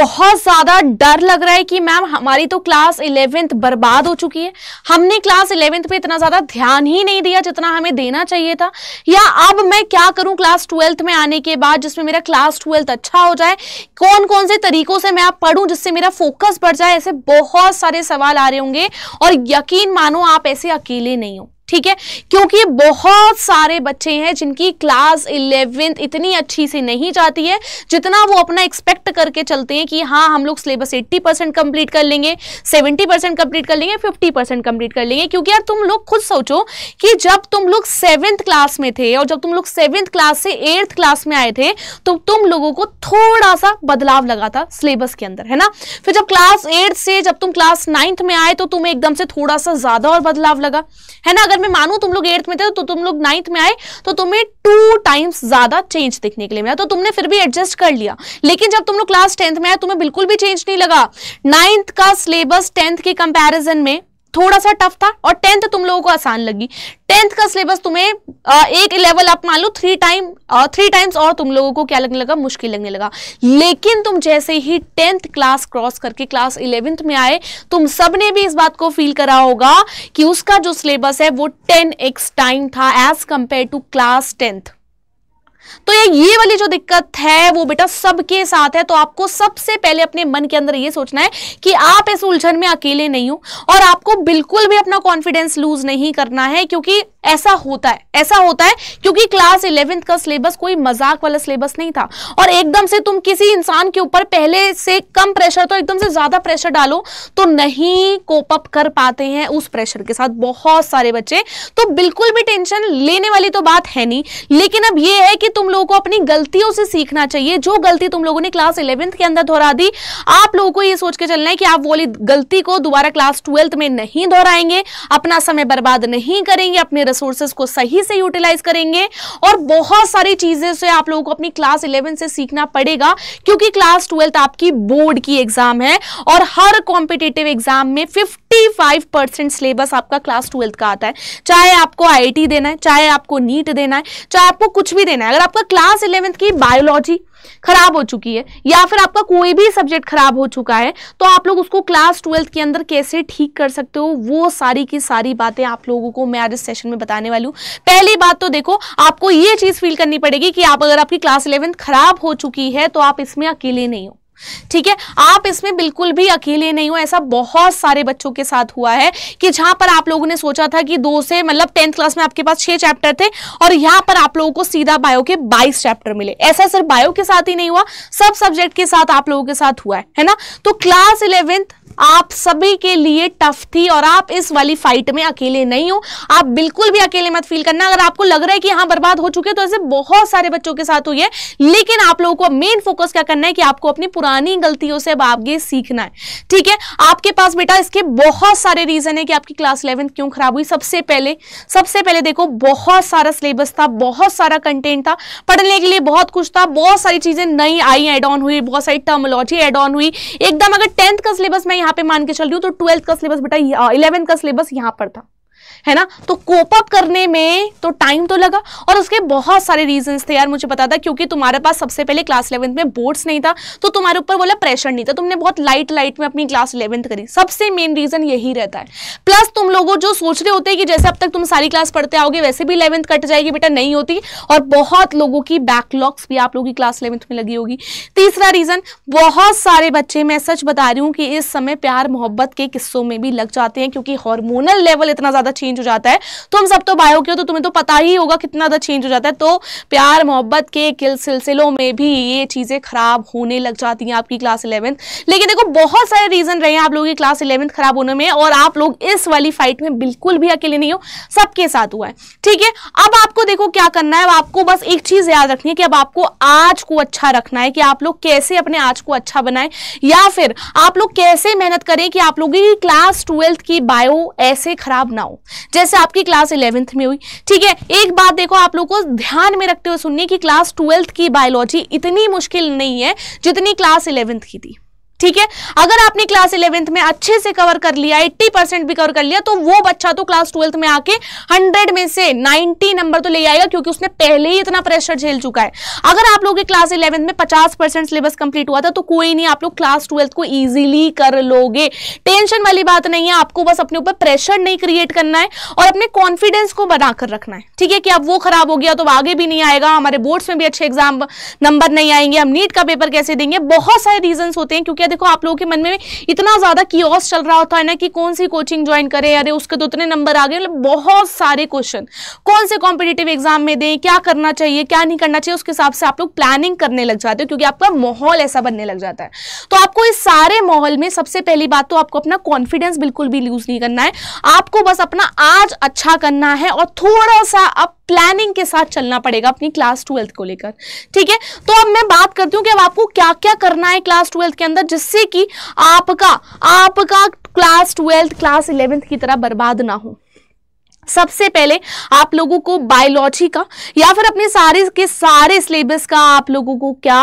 बहुत ज़्यादा डर लग रहा है कि मैम हमारी तो क्लास इलेवेंथ बर्बाद हो चुकी है हमने क्लास इलेवेंथ पे इतना ज़्यादा ध्यान ही नहीं दिया जितना हमें देना चाहिए था या अब मैं क्या करूं क्लास ट्वेल्थ में आने के बाद जिसमें मेरा क्लास ट्वेल्थ अच्छा हो जाए कौन कौन से तरीकों से मैं आप पढ़ूं जिससे मेरा फोकस बढ़ जाए ऐसे बहुत सारे सवाल आ रहे होंगे और यकीन मानो आप ऐसे अकेले नहीं हो ठीक है क्योंकि बहुत सारे बच्चे हैं जिनकी क्लास इलेवेंथ इतनी अच्छी से नहीं जाती है जितना वो अपना एक्सपेक्ट करके चलते हैं कि हाँ हम लोग सिलेबस 80 परसेंट कंप्लीट कर लेंगे 70 परसेंट कंप्लीट कर लेंगे 50 परसेंट कंप्लीट कर लेंगे क्योंकि यार तुम लोग खुद सोचो कि जब तुम लोग सेवेंथ क्लास में थे और जब तुम लोग सेवेंथ क्लास से एट्थ क्लास में आए थे तो तुम लोगों को थोड़ा सा बदलाव लगा था सिलेबस के अंदर है ना फिर जब क्लास एट्थ से जब तुम क्लास नाइन्थ में आए तो तुम्हें एकदम से थोड़ा सा ज्यादा और बदलाव लगा है ना अगर अगर मैं मानू तुम लोग एट्थ में थे तो तुम लोग नाइन्थ में आए तो तुम्हें टू टाइम्स ज्यादा चेंज दिखने के लिए मिला तो तुमने फिर भी एडजस्ट कर लिया लेकिन जब तुम लोग क्लास टेंथ में आए तुम्हें बिल्कुल भी चेंज नहीं लगा नाइन्थ का सिलेबस टेंथ के कंपेरिजन में थोड़ा सा टफ था और टेंथ तुम लोगों को आसान लगी टेंथ का सिलेबस तुम्हें एक लेवल आप मान लो थ्री टाइम थ्री टाइम्स और तुम लोगों को क्या लगने लगा मुश्किल लगने लगा लेकिन तुम जैसे ही टेंथ क्लास क्रॉस करके क्लास इलेवेंथ में आए तुम सबने भी इस बात को फील करा होगा कि उसका जो सिलेबस है वो टेन एक्स टाइम था as compare to class tenth तो ये ये वाली जो दिक्कत है वो बेटा सबके साथ है तो आपको सबसे पहले अपने मन के अंदर ये सोचना है कि आप इस उलझन में अकेले नहीं हो और आपको बिल्कुल भी अपना कॉन्फिडेंस लूज नहीं करना है क्योंकि ऐसा होता है ऐसा होता है क्योंकि क्लास इलेवेंथ का सिलेबस कोई मजाक वाला सिलेबस नहीं था और एकदम से तुम किसी इंसान के ऊपर पहले से कम प्रेशर तो एकदम से ज्यादा प्रेशर डालो तो नहीं कोप अप कर पाते हैं उस प्रेशर के साथ बहुत सारे बच्चे तो बिल्कुल भी टेंशन लेने वाली तो बात है नहीं लेकिन अब यह है कि तुम लोगों को अपनी गलतियों से सीखना चाहिए जो गलती तुम लोगों ने क्लास इलेवेंथ के अंदर दोहरा दी आप लोगों को यह सोच के चलना है कि आप वाली गलती को दोबारा क्लास ट्वेल्थ में नहीं दोहराएंगे अपना समय बर्बाद नहीं करेंगे अपने रिसोर्सेस को सही से यूटिलाइज करेंगे और बहुत सारी चीजें से आप लोगों को अपनी क्लास इलेवन से सीखना पड़ेगा क्योंकि क्लास ट्वेल्थ आपकी बोर्ड की एग्जाम है और हर कॉम्पिटेटिव एग्जाम में फिफ्टी फाइव परसेंट सिलेबस आपका क्लास ट्वेल्थ का आता है चाहे आपको आई देना है चाहे आपको नीट देना है चाहे आपको कुछ भी देना है अगर आपका क्लास इलेवेंथ की बायोलॉजी खराब हो चुकी है या फिर आपका कोई भी सब्जेक्ट खराब हो चुका है तो आप लोग उसको क्लास ट्वेल्थ के अंदर कैसे ठीक कर सकते हो वो सारी की सारी बातें आप लोगों को मैं आज इस सेशन में बताने वाली हूँ पहली बात तो देखो आपको ये चीज़ फील करनी पड़ेगी कि आप अगर आपकी क्लास इलेवेंथ खराब हो चुकी है तो आप इसमें अकेले नहीं हो ठीक है आप इसमें बिल्कुल भी अकेले नहीं हो ऐसा बहुत सारे बच्चों के साथ हुआ है कि जहां पर आप लोगों ने सोचा था कि दो से मतलब टेंथ क्लास में आपके पास छह चैप्टर थे और यहां पर आप लोगों को सीधा बायो के बाईस चैप्टर मिले ऐसा सिर्फ बायो के साथ ही नहीं हुआ सब सब्जेक्ट के साथ आप लोगों के साथ हुआ है है ना तो क्लास इलेवेंथ आप सभी के लिए टफ थी और आप इस वाली फाइट में अकेले नहीं हो आप बिल्कुल भी अकेले मत फील करना अगर आपको लग रहा है कि हाँ बर्बाद हो चुके तो ऐसे बहुत सारे बच्चों के साथ हुई है लेकिन आप लोगों को मेन फोकस क्या करना है कि आपको अपनी पुरानी गलतियों से आगे सीखना है ठीक है आपके पास बेटा इसके बहुत सारे रीजन है कि आपकी क्लास इलेवेंथ क्यों खराब हुई सबसे पहले सबसे पहले देखो बहुत सारा सिलेबस था बहुत सारा कंटेंट था पढ़ने के लिए बहुत कुछ था बहुत सारी चीजें नई आई एड ऑन हुई बहुत सारी टर्मोलॉजी एड ऑन हुई एकदम अगर टेंथ का सिलेबस मैं यहाँ पे मान के चल रही हूँ तो ट्वेल्थ का सिलेबस बेटा इलेवेंथ का सिलेबस यहाँ पर था है ना तो कोप अप करने में तो टाइम तो लगा और उसके बहुत सारे रीजंस थे यार मुझे पता था क्योंकि तुम्हारे पास सबसे पहले क्लास इलेवंथ में बोर्ड्स नहीं था तो तुम्हारे ऊपर बोला प्रेशर नहीं था तुमने बहुत लाइट लाइट में अपनी क्लास इलेवंथ करी सबसे मेन रीजन यही रहता है प्लस तुम लोगों जो सोच रहे होते हैं कि जैसे अब तक तुम सारी क्लास पढ़ते आओगे वैसे भी इलेवंथ कट जाएगी बेटा नहीं होती और बहुत लोगों की बैकलॉग्स भी आप लोगों की क्लास इलेवंथ में लगी होगी तीसरा रीजन बहुत सारे बच्चे मैं सच बता रही हूँ कि इस समय प्यार मोहब्बत के किस्सों में भी लग जाते हैं क्योंकि हॉर्मोनल लेवल इतना ज़्यादा चेंज हो जाता है तो हम सब तो बायो के हो तो तुम्हें तो पता ही होगा कितना ज़्यादा चेंज हो जाता है तो प्यार मोहब्बत के सिलसिलों में भी ये चीज़ें खराब होने लग जाती हैं आपकी क्लास इलेवेंथ लेकिन देखो बहुत सारे रीज़न रहे हैं आप लोगों की क्लास इलेवेंथ खराब होने में और आप लोग इस वाली फाइट में बिल्कुल भी अकेले नहीं हो सबके साथ हुआ है ठीक है अब आपको देखो क्या करना है आपको बस एक चीज़ याद रखनी है कि अब आपको आज को अच्छा रखना है कि आप लोग कैसे अपने आज को अच्छा बनाएं या फिर आप लोग कैसे मेहनत करें कि आप लोगों की क्लास ट्वेल्थ की बायो ऐसे खराब ना हो जैसे आपकी क्लास इलेवेंथ में हुई ठीक है एक बात देखो आप लोग को ध्यान में रखते हुए सुनिए कि क्लास ट्वेल्थ की बायोलॉजी इतनी मुश्किल नहीं है जितनी क्लास इलेवेंथ की थी ठीक है अगर आपने क्लास इलेवेंथ में अच्छे से कवर कर लिया 80 परसेंट भी कवर कर लिया तो वो बच्चा तो क्लास ट्वेल्थ में आके 100 में से 90 नंबर तो ले आएगा क्योंकि उसने पहले ही इतना प्रेशर झेल चुका है अगर आप लोग के क्लास इलेवेंथ में 50 परसेंट सिलेबस कंप्लीट हुआ था तो कोई नहीं आप लोग क्लास ट्वेल्थ को ईजिली कर लोगे टेंशन वाली बात नहीं है आपको बस अपने ऊपर प्रेशर नहीं क्रिएट करना है और अपने कॉन्फिडेंस को बनाकर रखना है ठीक है कि अब वो खराब हो गया तो आगे भी नहीं आएगा हमारे बोर्ड्स में भी अच्छे एग्जाम नंबर नहीं आएंगे हम नीट का पेपर कैसे देंगे बहुत सारे रीजन होते हैं क्योंकि देखो आप लोगों के मन में इतना ज़्यादा कियोस चल रहा होता है ना कि कौन सी कोचिंग ज्वाइन करें अरे उसके तो उतने नंबर आ गए मतलब बहुत सारे क्वेश्चन कौन से कॉम्पिटेटिव एग्जाम में दें क्या करना चाहिए क्या नहीं करना चाहिए उसके हिसाब से आप लोग प्लानिंग करने लग जाते हो क्योंकि आपका माहौल ऐसा बनने लग जाता है तो आपको इस सारे माहौल में सबसे पहली बात तो आपको अपना कॉन्फिडेंस बिल्कुल भी लूज नहीं करना है आपको बस अपना आज अच्छा करना है और थोड़ा सा अब प्लानिंग के साथ चलना पड़ेगा अपनी क्लास ट्वेल्थ को लेकर ठीक है तो अब मैं बात करती हूँ कि अब आपको क्या क्या करना है क्लास ट्वेल्थ के अंदर जिससे कि आपका आपका क्लास ट्वेल्थ क्लास इलेवेंथ की तरह बर्बाद ना हो सबसे पहले आप लोगों को बायोलॉजी का या फिर अपने सारे के सारे सिलेबस का आप लोगों को क्या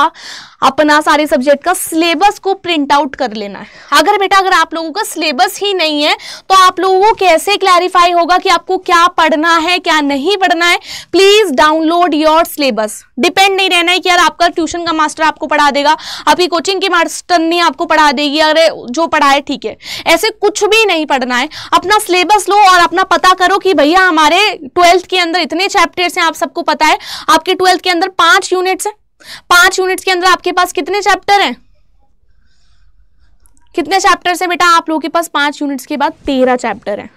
अपना सारे सब्जेक्ट का सिलेबस को प्रिंट आउट कर लेना है अगर बेटा अगर आप लोगों का सिलेबस ही नहीं है तो आप लोगों को कैसे क्लैरिफाई होगा कि आपको क्या पढ़ना है क्या नहीं पढ़ना है please download your syllabus depend नहीं रहना है कि यार आपका ट्यूशन का मास्टर आपको पढ़ा देगा आपकी कोचिंग के मास्टर ने आपको पढ़ा देगी अरे जो पढ़ाए ठीक है ऐसे कुछ भी नहीं पढ़ना है अपना सिलेबस लो और अपना पता करो कि भैया हमारे ट्वेल्थ के अंदर इतने चैप्टर्स हैं आप सबको पता है आपके ट्वेल्थ के अंदर पांच यूनिट्स हैं पांच यूनिट्स के अंदर आपके पास कितने चैप्टर हैं कितने चैप्टर्स हैं बेटा आप लोगों के पास पांच यूनिट्स के बाद तेरह चैप्टर हैं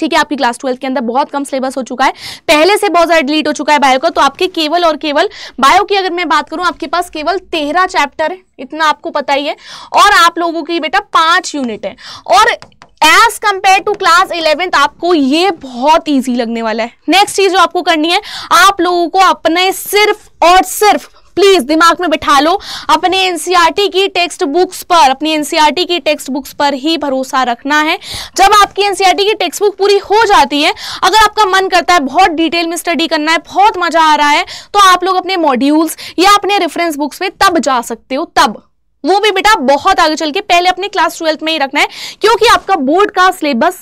ठीक है आपकी क्लास ट्वेल्थ के अंदर बहुत कम सिलेबस हो चुका है पहले से बहुत ज़्यादा डिलीट हो चुका है बायो का तो आपके केवल और केवल बायो की अगर मैं बात करूं आपके पास केवल तेरह चैप्टर है इतना आपको पता ही है और आप लोगों की बेटा पांच यूनिट है और as compare to class eleventh आपको ये बहुत ईजी लगने वाला है नेक्स्ट चीज जो आपको करनी है आप लोगों को अपने सिर्फ और सिर्फ प्लीज दिमाग में बिठा लो अपने एनसीईआरटी e की टेक्स्ट बुक्स पर अपनी एनसीईआरटी e की टेक्स्ट बुक्स पर ही भरोसा रखना है जब आपकी एनसीईआरटी e की टेक्स्ट बुक पूरी हो जाती है अगर आपका मन करता है बहुत डिटेल में स्टडी करना है बहुत मजा आ रहा है तो आप लोग अपने मॉड्यूल्स या अपने रेफरेंस बुक्स में तब जा सकते हो तब वो भी बेटा बहुत आगे चल के पहले अपने क्लास ट्वेल्थ में ही रखना है क्योंकि आपका बोर्ड का सिलेबस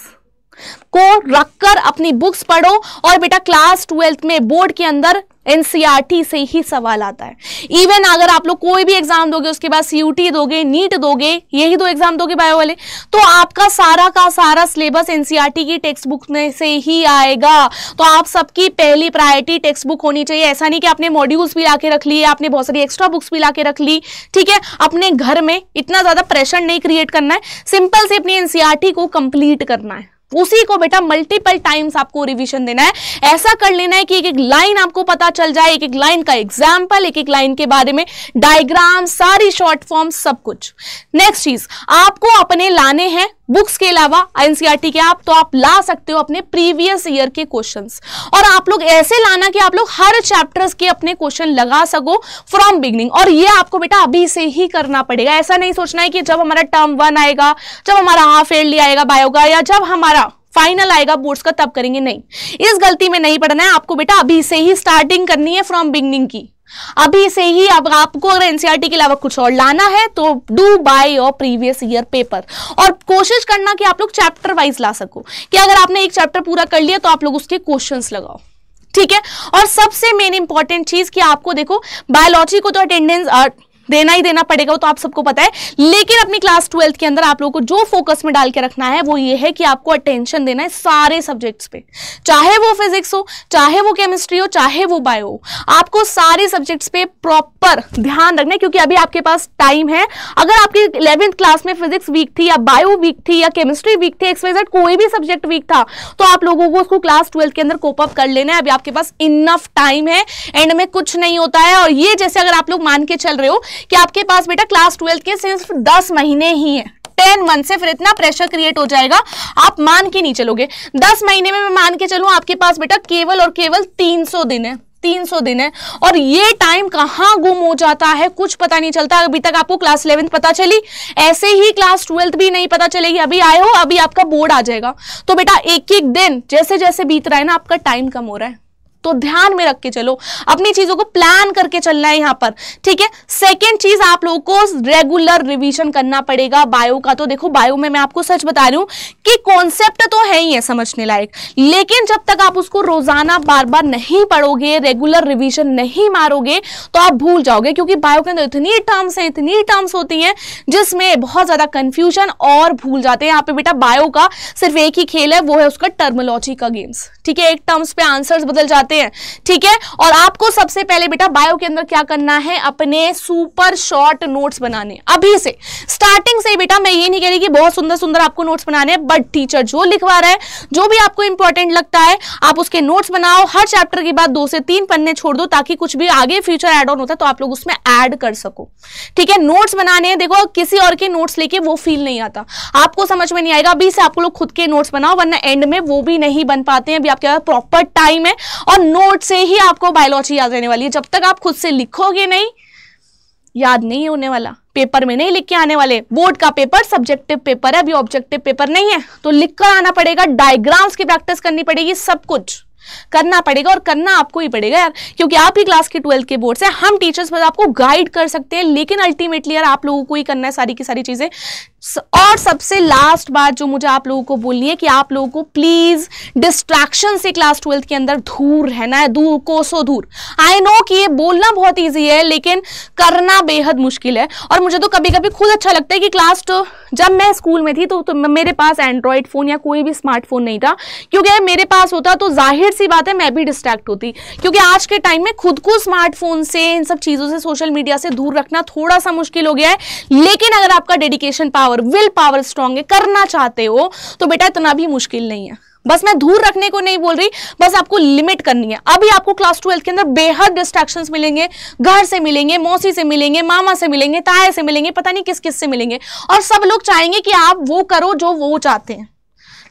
को रखकर अपनी बुक्स पढ़ो और बेटा क्लास ट्वेल्थ में बोर्ड के अंदर एनसीईआरटी e से ही सवाल आता है इवन अगर आप लोग कोई भी एग्जाम दोगे उसके बाद सीयूटी दोगे नीट दोगे यही दो एग्जाम दोगे बायो वाले तो आपका सारा का सारा सिलेबस एनसीईआरटी e की टेक्स्ट बुक में से ही आएगा तो आप सबकी पहली प्रायोरिटी टेक्स्ट बुक होनी चाहिए ऐसा नहीं कि आपने मॉड्यूल्स भी ला रख लिए आपने बहुत सारी एक्स्ट्रा बुक्स भी ला रख ली ठीक है अपने घर में इतना ज्यादा प्रेशर नहीं क्रिएट करना है सिंपल से अपनी एनसीआरटी e को कंप्लीट करना है उसी को बेटा मल्टीपल टाइम्स आपको रिवीजन देना है ऐसा कर लेना है कि एक एक लाइन आपको पता चल जाए एक एक लाइन का एग्जाम्पल एक एक लाइन के बारे में डायग्राम सारी शॉर्ट फॉर्म सब कुछ नेक्स्ट चीज आपको अपने लाने हैं बुक्स के अलावा एनसीआरटी के आप तो आप ला सकते हो अपने प्रीवियस ईयर के क्वेश्चंस और आप लोग ऐसे लाना कि आप लोग हर चैप्टर्स के अपने क्वेश्चन लगा सको फ्रॉम बिगनिंग और ये आपको बेटा अभी से ही करना पड़ेगा ऐसा नहीं सोचना है कि जब हमारा टर्म वन आएगा जब हमारा हाफ एयरली आएगा बायो का या जब हमारा फाइनल आएगा बोर्ड्स का तब करेंगे नहीं इस गलती में नहीं पढ़ना है आपको बेटा अभी से ही स्टार्टिंग करनी है फ्रॉम बिगनिंग की अभी से ही अब आपको अगर एनसीईआरटी e के अलावा कुछ और लाना है तो do buy your previous year paper और कोशिश करना कि आप लोग चैप्टर वाइज ला सको कि अगर आपने एक चैप्टर पूरा कर लिया तो आप लोग उसके क्वेश्चंस लगाओ ठीक है और सबसे मेन इंपॉर्टेंट चीज कि आपको देखो बायोलॉजी को तो अटेंडेंस देना ही देना पड़ेगा वो तो आप सबको पता है लेकिन अपनी क्लास ट्वेल्थ के अंदर आप लोगों को जो फोकस में डाल के रखना है वो ये है कि आपको अटेंशन देना है सारे सब्जेक्ट्स पे चाहे वो फिजिक्स हो चाहे वो केमिस्ट्री हो चाहे वो बायो हो आपको सारे सब्जेक्ट्स पे प्रॉपर ध्यान रखना है क्योंकि अभी आपके पास टाइम है अगर आपकी इलेवेंथ क्लास में फिजिक्स वीक थी या बायो वीक थी या केमिस्ट्री वीक थी एक्सपेजेड कोई भी सब्जेक्ट वीक था तो आप लोगों को उसको क्लास ट्वेल्थ के अंदर कोप अप कर लेना है अभी आपके पास इनफ टाइम है एंड में कुछ नहीं होता है और ये जैसे अगर आप लोग मान के चल रहे हो कि आपके पास बेटा क्लास ट्वेल्थ के सिर्फ दस महीने ही है टेन मंथ से फिर इतना प्रेशर क्रिएट हो जाएगा आप मान के नहीं चलोगे दस महीने में मैं मान के चलू आपके पास बेटा केवल और केवल तीन सौ दिन है 300 दिन है और ये टाइम कहाँ गुम हो जाता है कुछ पता नहीं चलता अभी तक आपको क्लास इलेवेंथ पता चली ऐसे ही क्लास ट्वेल्थ भी नहीं पता चलेगी अभी आए हो अभी आपका बोर्ड आ जाएगा तो बेटा एक एक दिन जैसे जैसे बीत रहा है ना आपका टाइम कम हो रहा है तो ध्यान में रख के चलो अपनी चीजों को प्लान करके चलना है यहां पर ठीक है सेकेंड चीज आप लोगों को रेगुलर रिविजन करना पड़ेगा बायो का तो देखो बायो में मैं आपको सच बता रही हूं कि कॉन्सेप्ट तो है ही है समझने लायक लेकिन जब तक आप उसको रोजाना बार बार नहीं पढ़ोगे रेगुलर रिविजन नहीं मारोगे तो आप भूल जाओगे क्योंकि बायो के अंदर इतनी टर्म्स है इतनी टर्म्स होती है जिसमें बहुत ज्यादा कंफ्यूजन और भूल जाते हैं यहाँ पे बेटा बायो का सिर्फ एक ही खेल है वो है उसका टर्मोलॉजी का गेम्स ठीक है एक टर्म्स पे आंसर्स बदल जाते जाते हैं ठीक है और आपको सबसे पहले बेटा बायो के अंदर क्या करना है अपने सुपर शॉर्ट नोट्स बनाने अभी से स्टार्टिंग से बेटा मैं ये नहीं कह रही कि बहुत सुंदर सुंदर आपको नोट्स बनाने हैं बट टीचर जो लिखवा रहा है जो भी आपको इंपॉर्टेंट लगता है आप उसके नोट्स बनाओ हर चैप्टर के बाद दो से तीन पन्ने छोड़ दो ताकि कुछ भी आगे फ्यूचर एड ऑन होता है तो आप लोग उसमें ऐड कर सको ठीक है नोट्स बनाने हैं देखो किसी और के नोट्स लेके वो फील नहीं आता आपको समझ में नहीं आएगा अभी से आप लोग खुद के नोट्स बनाओ वरना एंड में वो भी नहीं बन पाते हैं अभी आपके पास प्रॉपर टाइम है और नोट से ही आपको बायोलॉजी याद रहने वाली है जब तक आप खुद से लिखोगे नहीं याद नहीं होने वाला पेपर में नहीं लिख के आने वाले बोर्ड का पेपर सब्जेक्टिव पेपर है अभी ऑब्जेक्टिव पेपर नहीं है तो लिख कर आना पड़ेगा डायग्राम्स की प्रैक्टिस करनी पड़ेगी सब कुछ करना पड़ेगा और करना आपको ही पड़ेगा यार क्योंकि आप ही क्लास के ट्वेल्थ के बोर्ड से हम टीचर्स बस आपको गाइड कर सकते हैं लेकिन अल्टीमेटली यार आप लोगों को ही करना है सारी की सारी चीज़ें और सबसे लास्ट बात जो मुझे आप लोगों को बोलनी है कि आप लोगों को प्लीज डिस्ट्रैक्शन से क्लास ट्वेल्थ के अंदर दूर रहना है दूर कोसो दूर आई नो कि ये बोलना बहुत ईजी है लेकिन करना बेहद मुश्किल है और मुझे तो कभी कभी खुद अच्छा लगता है कि क्लास तो, जब मैं स्कूल में थी तो, तो मेरे पास एंड्रॉयड फ़ोन या कोई भी स्मार्टफोन नहीं था क्योंकि मेरे पास होता तो जाहिर सी बात है मैं भी डिस्ट्रैक्ट होती क्योंकि आज के टाइम में खुद को स्मार्टफोन से इन सब चीज़ों से सोशल मीडिया से दूर रखना थोड़ा सा मुश्किल हो गया है लेकिन अगर आपका dedication power power willpower strong है करना चाहते हो तो बेटा इतना भी मुश्किल नहीं है बस मैं दूर रखने को नहीं बोल रही बस आपको लिमिट करनी है अभी आपको क्लास ट्वेल्थ के अंदर बेहद डिस्ट्रैक्शंस मिलेंगे घर से मिलेंगे मौसी से मिलेंगे मामा से मिलेंगे ताए से मिलेंगे पता नहीं किस किस से मिलेंगे और सब लोग चाहेंगे कि आप वो करो जो वो चाहते हैं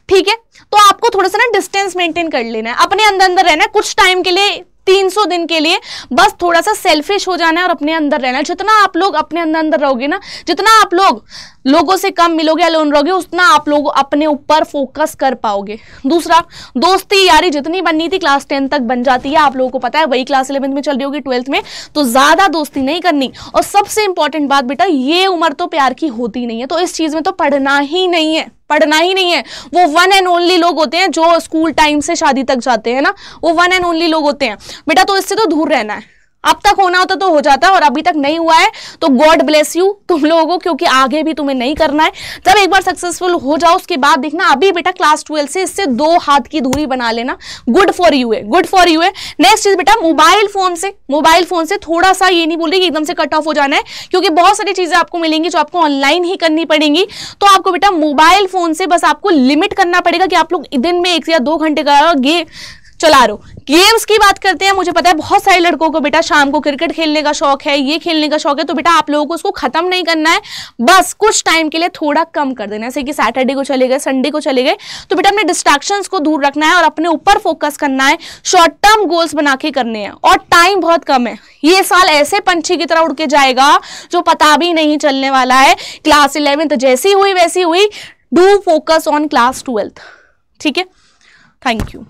ठीक है तो आपको थोड़ा सा ना डिस्टेंस मेंटेन कर लेना है अपने अंदर अंदर रहना है कुछ टाइम के लिए 300 दिन के लिए बस थोड़ा सा सेल्फिश हो जाना है और अपने अंदर रहना है जितना आप लोग अपने अंदर अंदर रहोगे ना जितना आप लोग लोगों से कम मिलोगे अलोन रहोगे उतना आप लोग अपने ऊपर फोकस कर पाओगे दूसरा दोस्ती यारी जितनी बननी थी क्लास टेन तक बन जाती है आप लोगों को पता है वही क्लास इलेवेंथ में चल रही होगी ट्वेल्थ में तो ज़्यादा दोस्ती नहीं करनी और सबसे इंपॉर्टेंट बात बेटा ये उम्र तो प्यार की होती नहीं है तो इस चीज़ में तो पढ़ना ही नहीं है पढ़ना ही नहीं है वो वन एंड ओनली लोग होते हैं जो स्कूल टाइम से शादी तक जाते हैं ना वो वन एंड ओनली लोग होते हैं बेटा तो इससे तो दूर रहना है अब तक होना होता तो हो जाता और अभी तक नहीं हुआ है तो गॉड ब्लेस यू तुम लोगों को क्योंकि आगे भी तुम्हें नहीं करना है जब एक बार सक्सेसफुल हो जाओ उसके बाद देखना अभी बेटा क्लास ट्वेल्व से इससे दो हाथ की दूरी बना लेना गुड फॉर यू है गुड फॉर यू है नेक्स्ट चीज बेटा मोबाइल फोन से मोबाइल फोन से थोड़ा सा ये नहीं बोल रही एकदम से कट ऑफ हो जाना है क्योंकि बहुत सारी चीजें आपको मिलेंगी जो आपको ऑनलाइन ही करनी पड़ेंगी तो आपको बेटा मोबाइल फोन से बस आपको लिमिट करना पड़ेगा कि आप लोग दिन में एक या दो घंटे का चला रो गेम्स की बात करते हैं मुझे पता है बहुत सारे लड़कों को बेटा शाम को क्रिकेट खेलने का शौक है ये खेलने का शौक है तो बेटा आप लोगों को उसको खत्म नहीं करना है बस कुछ टाइम के लिए थोड़ा कम कर देना जैसे कि सैटरडे को चले गए संडे को चले गए तो बेटा अपने डिस्ट्रैक्शंस को दूर रखना है और अपने ऊपर फोकस करना है शॉर्ट टर्म गोल्स बना के करने हैं और टाइम बहुत कम है ये साल ऐसे पंछी की तरह उड़ के जाएगा जो पता भी नहीं चलने वाला है क्लास इलेवेंथ जैसी हुई वैसी हुई do focus on class twelfth ठीक है थैंक यू